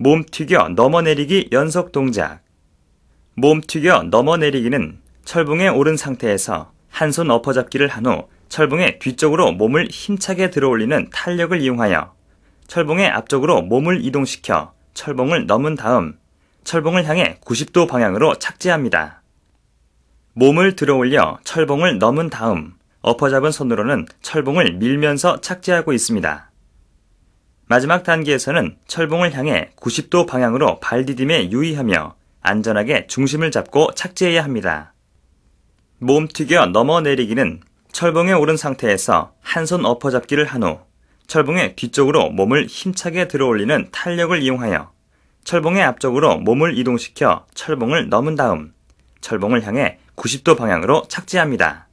몸 튀겨 넘어내리기 연속 동작. 몸 튀겨 넘어내리기는 철봉에 오른 상태에서 한 손 엎어잡기를 한 후 철봉의 뒤쪽으로 몸을 힘차게 들어올리는 탄력을 이용하여 철봉의 앞쪽으로 몸을 이동시켜 철봉을 넘은 다음 철봉을 향해 90도 방향으로 착지합니다. 몸을 들어올려 철봉을 넘은 다음 엎어잡은 손으로는 철봉을 밀면서 착지하고 있습니다. 마지막 단계에서는 철봉을 향해 90도 방향으로 발 디딤에 유의하며 안전하게 중심을 잡고 착지해야 합니다. 몸 튀겨 넘어 내리기는 철봉에 오른 상태에서 한 손 엎어잡기를 한 후 철봉의 뒤쪽으로 몸을 힘차게 들어올리는 탄력을 이용하여 철봉의 앞쪽으로 몸을 이동시켜 철봉을 넘은 다음 철봉을 향해 90도 방향으로 착지합니다.